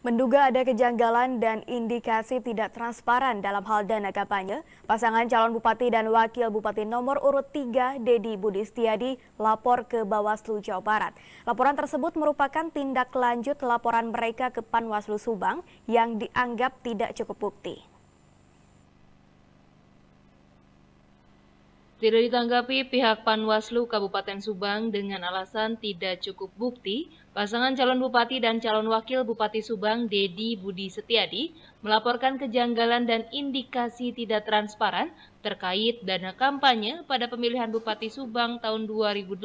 Menduga ada kejanggalan dan indikasi tidak transparan dalam hal dana kampanye, pasangan calon bupati dan wakil bupati nomor urut 3 Dedi Budistiadi lapor ke Bawaslu Jawa Barat. Laporan tersebut merupakan tindak lanjut laporan mereka ke Panwaslu Subang yang dianggap tidak cukup bukti. Tidak ditanggapi pihak Panwaslu Kabupaten Subang dengan alasan tidak cukup bukti, pasangan calon bupati dan calon wakil bupati Subang Dedi Budi Setiadi melaporkan kejanggalan dan indikasi tidak transparan terkait dana kampanye pada pemilihan Bupati Subang tahun 2018.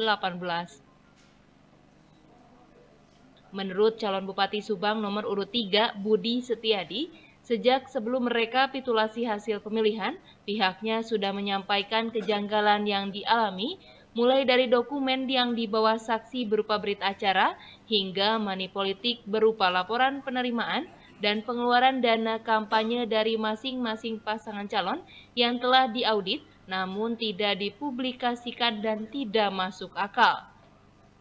Menurut calon Bupati Subang nomor urut 3 Budi Setiadi, Sejak sebelum mereka pitulasi hasil pemilihan, pihaknya sudah menyampaikan kejanggalan yang dialami, mulai dari dokumen yang dibawa saksi berupa berita acara hingga money politik berupa laporan penerimaan dan pengeluaran dana kampanye dari masing-masing pasangan calon yang telah diaudit namun tidak dipublikasikan dan tidak masuk akal.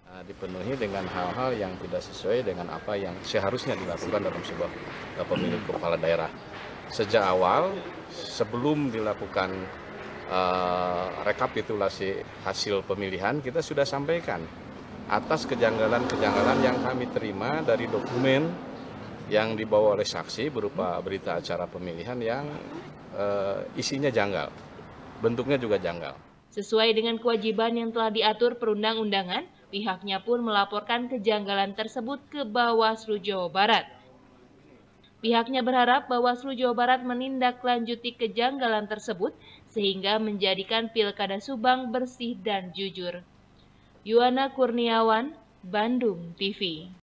Eh, dipenuhi dengan hal-hal yang tidak sesuai dengan apa yang seharusnya dilakukan dalam sebuah eh, pemilu kepala daerah. Sejak awal, sebelum dilakukan uh, rekapitulasi hasil pemilihan, kita sudah sampaikan atas kejanggalan-kejanggalan yang kami terima dari dokumen yang dibawa oleh saksi berupa berita acara pemilihan yang uh, isinya janggal, bentuknya juga janggal. Sesuai dengan kewajiban yang telah diatur perundang-undangan, Pihaknya pun melaporkan kejanggalan tersebut ke Bawaslu Jawa Barat. Pihaknya berharap Bawaslu Jawa Barat menindaklanjuti kejanggalan tersebut sehingga menjadikan Pilkada Subang bersih dan jujur. Yuana Kurniawan, Bandung TV